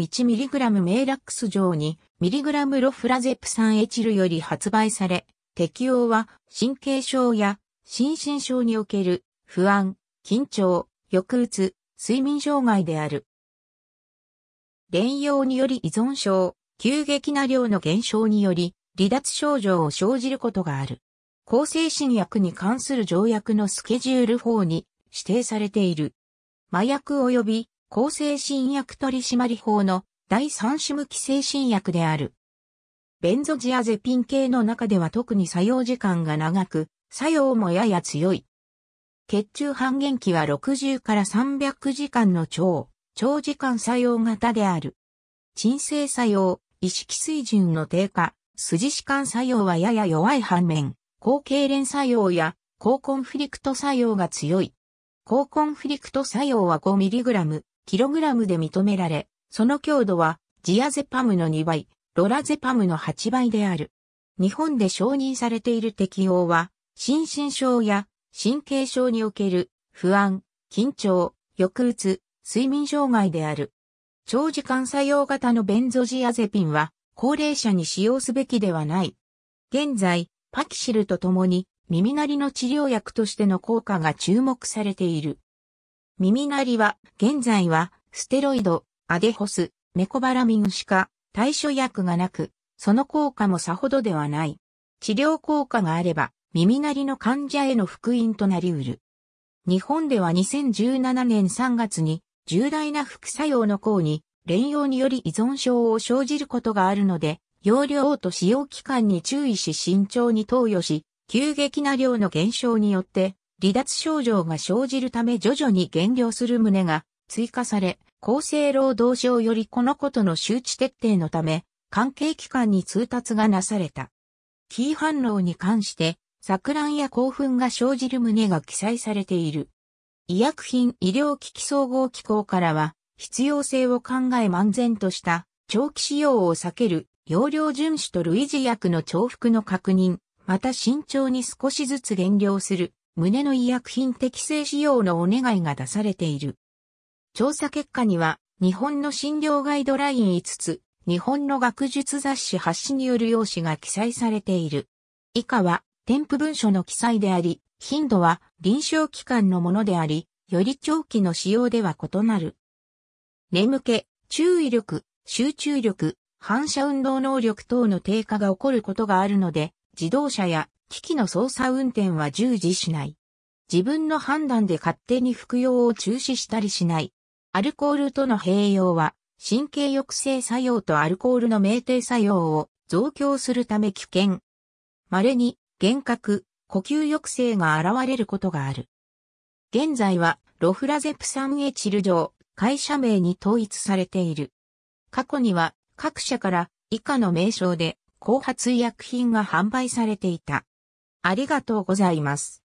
1mg メイラックス錠に mg ロフラゼプ酸エチルより発売され、適用は神経症や心身症における不安、緊張、抑うつ、睡眠障害である。連用により依存症、急激な量の減少により離脱症状を生じることがある。向精神薬に関する条約のスケジュール法に指定されている。麻薬及び抗精神薬取締法の第三種無期精新薬である。ベンゾジアゼピン系の中では特に作用時間が長く、作用もやや強い。血中半減期は60から300時間の超、長時間作用型である。鎮静作用、意識水準の低下、筋弛緩作用はやや弱い反面、抗痙攣作用や抗コンフリクト作用が強い。抗コンフリクト作用は 5mg、キログラムで認められ、その強度はジアゼパムの2倍、ロラゼパムの8倍である。日本で承認されている適用は、心身症や神経症における不安、緊張、抑うつ、睡眠障害である。長時間作用型のベンゾジアゼピンは高齢者に使用すべきではない。現在、パキシルと共に耳鳴りの治療薬としての効果が注目されている。耳鳴りは、現在は、ステロイド、アデホス、メコバラミンしか対処薬がなく、その効果もさほどではない。治療効果があれば、耳鳴りの患者への福音となり得る。日本では2017年3月に、重大な副作用の項に、連用により依存症を生じることがあるので、容量と使用期間に注意し慎重に投与し、急激な量の減少によって離脱症状が生じるため徐々に減量する旨が追加され、厚生労働省よりこのことの周知徹底のため、関係機関に通達がなされた。キー反応に関して、錯乱や興奮が生じる旨が記載されている。医薬品医療機器総合機構からは、必要性を考え漫然とした長期使用を避ける容量遵守と類似薬の重複の確認、また慎重に少しずつ減量する胸の医薬品適正使用のお願いが出されている。調査結果には、日本の診療ガイドライン5つ、日本の学術雑誌発誌による用紙が記載されている。以下は、添付文書の記載であり、頻度は臨床期間のものであり、より長期の使用では異なる。眠気、注意力、集中力、反射運動能力等の低下が起こることがあるので、自動車や機器の操作運転は従事しない。自分の判断で勝手に服用を中止したりしない。アルコールとの併用は、神経抑制作用とアルコールの酩酊作用を増強するため危険。稀に、幻覚、呼吸抑制が現れることがある。現在は、ロフラゼプサムエチル上、会社名に統一されている。過去には、各社から以下の名称で、後発医薬品が販売されていた。ありがとうございます。